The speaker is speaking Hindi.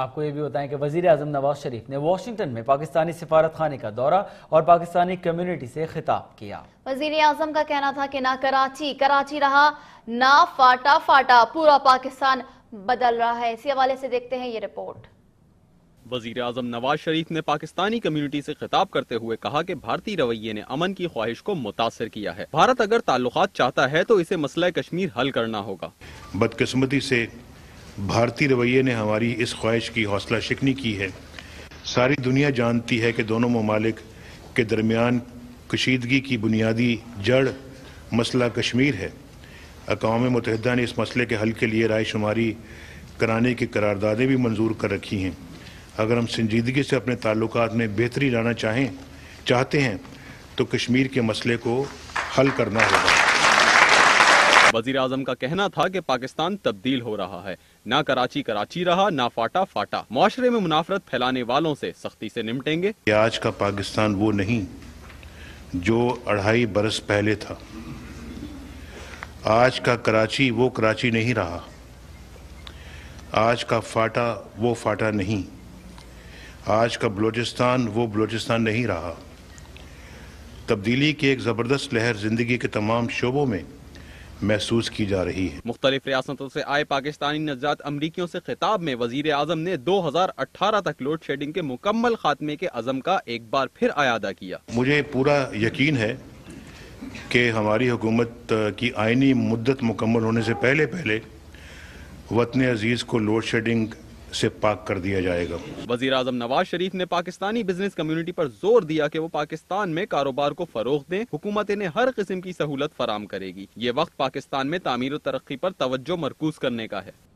आपको ये भी बताएं कि वजीर अजम नवाज शरीफ ने वाशिंगटन में पाकिस्तानी सिफारत खाने का दौरा और पाकिस्तानी कम्युनिटी से खिताब किया वजीर अजम का कहना था कि ना कराची कराची रहा ना फाटा फाटा पूरा पाकिस्तान बदल रहा है इसी हवाले से देखते हैं ये रिपोर्ट वजीर अजम नवाज शरीफ ने पाकिस्तानी कम्युनिटी से खिताब करते हुए कहा कि भारतीय रवैये ने अमन की ख्वाहिश को मुतासर किया है भारत अगर ताल्लुकात चाहता है तो इसे मसला कश्मीर हल करना होगा बदकस्मती से भारतीय रवैये ने हमारी इस ख्वाहिश की हौसला शिकनी की है सारी दुनिया जानती है कि दोनों ममालिक के दरमियान कशीदगी की बुनियादी जड़ मसला कश्मीर है अकवा मुतहदा ने इस मसले के हल के लिए राय शुमारी कराने की करारदादें भी मंजूर कर रखी हैं अगर हम संजीदगी से अपने ताल्लुक में बेहतरी लाना चाहें चाहते हैं तो कश्मीर के मसले को हल करना होगा वजीर आजम का कहना था कि पाकिस्तान तब्दील हो रहा है ना कराची कराची रहा ना फाटा फाटा माशरे में मुनाफरत फैलाने वालों से सख्ती से निपटेंगे आज का पाकिस्तान वो नहीं जो अढ़ाई बरस पहले था आज का कराची वो कराची नहीं रहा आज का फाटा वो फाटा नहीं आज का बलूचिस्तान वो बलूचिस्तान नहीं रहा तब्दीली की एक ज़बरदस्त लहर ज़िंदगी के तमाम शोबों में महसूस की जा रही है मुख्तलिफ रियासतों से आए पाकिस्तानी नजात अमरीकियों से खिताब में वजीर आजम ने दो हजार अठारह तक लोड शेडिंग के मुकम्मल खात्मे के अजम का एक बार फिर आयादा किया मुझे पूरा यकीन है कि हमारी हुकूमत की आइनी मुद्दत मुकम्मल होने से पहले पहले वतन अजीज़ को लोड शेडिंग से पाक कर दिया जाएगा वजी अजम नवाज शरीफ ने पाकिस्तानी बिजनेस कम्युनिटी आरोप जोर दिया की वो पाकिस्तान में कारोबार को फरोग दें हुकूमत इन्हें हर किस्म की सहूलत फराम करेगी ये वक्त पाकिस्तान में तमीर तरक्की आरोप तवज्जो मरकूज करने का है